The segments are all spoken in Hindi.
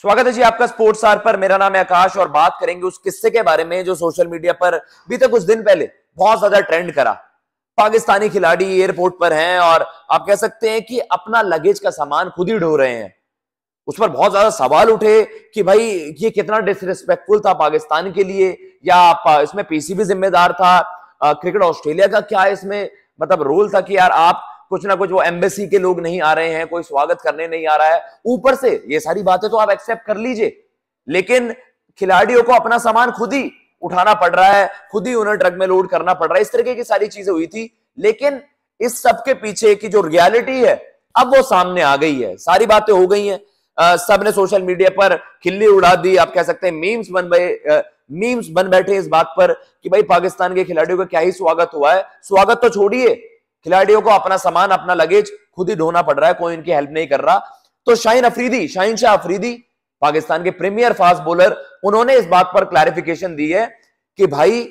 स्वागत है जी आपका स्पोर्ट्स आर पर मेरा नाम है आकाश और बात करेंगे उस किस्से के बारे में जो सोशल मीडिया पर तक कुछ दिन पहले बहुत ज्यादा ट्रेंड करा पाकिस्तानी खिलाड़ी एयरपोर्ट पर हैं और आप कह सकते हैं कि अपना लगेज का सामान खुद ही ढो रहे हैं उस पर बहुत ज्यादा सवाल उठे कि भाई ये कितना डिसरिस्पेक्टफुल था पाकिस्तान के लिए या इसमें पीसीबी जिम्मेदार था क्रिकेट ऑस्ट्रेलिया का क्या इसमें मतलब रोल था कि यार आप कुछ ना कुछ वो एम्बेसी के लोग नहीं आ रहे हैं कोई स्वागत करने नहीं आ रहा है ऊपर से ये सारी बातें तो आप एक्सेप्ट कर लीजिए लेकिन खिलाड़ियों को अपना सामान खुद ही उठाना पड़ रहा है खुद ही उन्हें ट्रक में लोड करना पड़ रहा है इस तरीके की सारी चीजें हुई थी लेकिन इस सब के पीछे की जो रियालिटी है अब वो सामने आ गई है सारी बातें हो गई हैं सब ने सोशल मीडिया पर खिल्ली उड़ा दी आप कह सकते हैं मीम्स बन गए मीम्स बन बैठे इस बात पर कि भाई पाकिस्तान के खिलाड़ियों का क्या ही स्वागत हुआ है स्वागत तो छोड़िए खिलाड़ियों को अपना सामान अपना लगेज खुद ही ढोना पड़ रहा है कोई इनकी हेल्प नहीं कर रहा तो शाहिन अफरीदी शाहिन शाह अफरीदी पाकिस्तान के प्रीमियर फास्ट बॉलर उन्होंने इस बात पर क्लैरिफिकेशन दी है कि भाई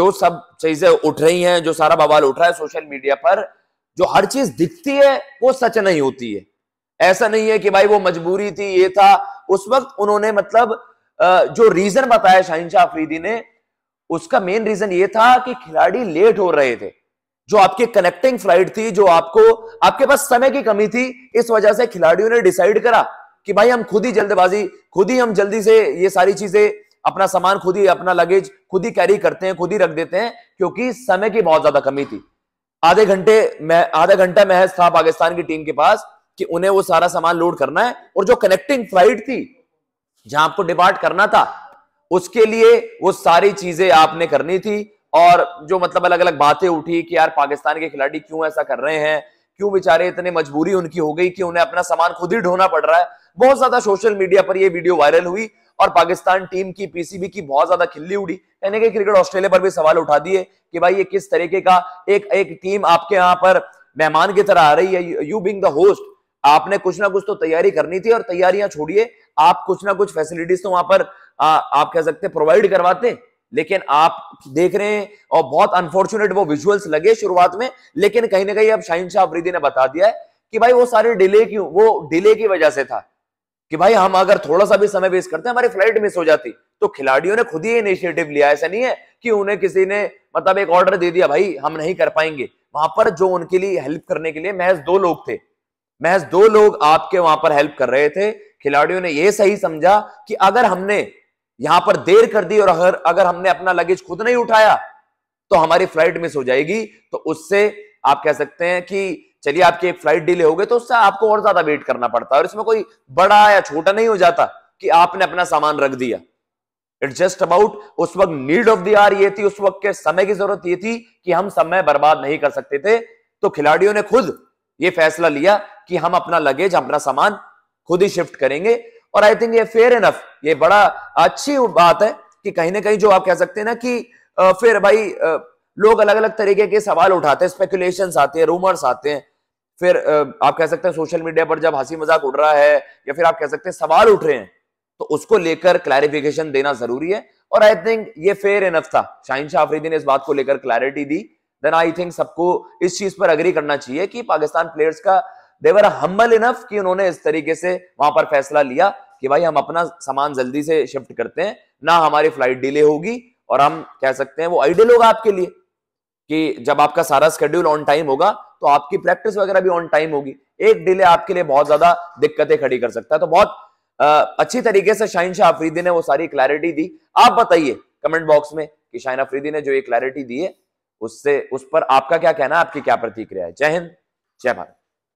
जो सब चीजें उठ रही हैं जो सारा बवाल उठ रहा है सोशल मीडिया पर जो हर चीज दिखती है वो सच नहीं होती है ऐसा नहीं है कि भाई वो मजबूरी थी ये था उस वक्त उन्होंने मतलब जो रीजन बताया शाहिन शाह अफरीदी ने उसका मेन रीजन ये था कि खिलाड़ी लेट हो रहे थे जो आपकी कनेक्टिंग फ्लाइट थी जो आपको आपके पास समय की कमी थी इस वजह से खिलाड़ियों ने डिसाइड करा कि भाई हम खुद ही जल्दबाजी खुद ही हम जल्दी से ये सारी चीजें अपना सामान खुद ही अपना लगेज खुद ही कैरी करते हैं खुद ही रख देते हैं क्योंकि समय की बहुत ज्यादा कमी थी आधे घंटे में आधा घंटा महज था पाकिस्तान की टीम के पास कि उन्हें वो सारा सामान लोड करना है और जो कनेक्टिंग फ्लाइट थी जहां आपको डिपार्ट करना था उसके लिए वो सारी चीजें आपने करनी थी और जो मतलब अलग अलग बातें उठी कि यार पाकिस्तान के खिलाड़ी क्यों ऐसा कर रहे हैं क्यों बेचारे इतने मजबूरी उनकी हो गई कि उन्हें अपना सामान खुद ही ढोना पड़ रहा है बहुत ज्यादा सोशल मीडिया पर यह वीडियो वायरल हुई और पाकिस्तान टीम की पीसीबी की बहुत ज्यादा खिल्ली उड़ी यानी कि क्रिकेट ऑस्ट्रेलिया पर भी सवाल उठा दिए कि भाई ये किस तरीके का एक एक टीम आपके यहाँ पर मेहमान की तरह आ रही है यू बिंग द होस्ट आपने कुछ ना कुछ तो तैयारी करनी थी और तैयारियां छोड़िए आप कुछ ना कुछ फैसिलिटीज तो वहां पर आ, आप कह सकते प्रोवाइड करवाते लेकिन आप देख रहे हैं और बहुत अनफॉर्चुनेट वो विजुअल्स लगे शुरुआत में लेकिन कहीं ना कहीं अब शाहिन शाह अफरीदी ने बता दिया है कि भाई वो सारे डिले क्यों वो डिले की वजह से था कि भाई हम अगर थोड़ा सा भी समय वेस्ट करते हैं हमारी फ्लाइट मिस हो जाती तो खिलाड़ियों ने खुद ही इनिशिएटिव लिया ऐसा नहीं है कि उन्हें किसी ने मतलब एक ऑर्डर दे दिया भाई हम नहीं कर पाएंगे वहां पर जो उनके लिए हेल्प करने के लिए महज दो लोग थे महज दो लोग आपके वहां पर हेल्प कर रहे थे खिलाड़ियों ने यह सही समझा कि अगर हमने यहां पर देर कर दी और अगर अगर हमने अपना लगेज खुद नहीं उठाया तो हमारी फ्लाइट मिस हो जाएगी तो उससे आप कह सकते हैं कि चलिए आपकी एक फ्लाइट डिले हो गई तो उससे आपको और ज्यादा वेट करना पड़ता है और इसमें कोई बड़ा या छोटा नहीं हो जाता कि आपने अपना सामान रख दिया इट्स जस्ट अबाउट उस वक्त नीड ऑफ द आर ये थी उस वक्त के समय की जरूरत ये थी कि हम समय बर्बाद नहीं कर सकते थे तो खिलाड़ियों ने खुद ये फैसला लिया कि हम अपना लगेज अपना सामान खुद ही शिफ्ट करेंगे और आई थिंक ये फेयर इनफ ये बड़ा अच्छी बात है कि कहीं ना कहीं जो आप कह सकते हैं ना कि फिर भाई लोग अलग अलग तरीके के सवाल उठाते हैं स्पेकुलेशन आते हैं रूमर्स आते हैं फिर आप कह सकते हैं सोशल मीडिया पर जब हंसी मजाक उड़ रहा है या फिर आप कह सकते हैं सवाल उठ रहे हैं तो उसको लेकर क्लैरिफिकेशन देना जरूरी है और आई थिंक ये फेयर इनफ था शाहिन शाह आफरीदी ने इस बात को लेकर क्लैरिटी दी देन आई थिंक सबको इस चीज पर अग्री करना चाहिए कि पाकिस्तान प्लेयर्स का देवर हम्बल इनफ कि उन्होंने इस तरीके से वहां पर फैसला लिया कि भाई हम अपना सामान जल्दी से शिफ्ट करते हैं ना हमारी फ्लाइट डिले होगी और हम कह सकते हैं वो आइडियल होगा आपके लिए कि जब आपका सारा स्केड्यूल ऑन टाइम होगा तो आपकी प्रैक्टिस वगैरह भी ऑन टाइम होगी एक डिले आपके लिए बहुत ज्यादा दिक्कतें खड़ी कर सकता है तो बहुत आ, अच्छी तरीके से शाहिन शाह अफरीदी ने वो सारी क्लैरिटी दी आप बताइए कमेंट बॉक्स में कि शाहिन अफरीदी ने जो ये क्लैरिटी दी है उससे उस पर आपका क्या कहना है आपकी क्या प्रतिक्रिया है जय हिंद जय भारत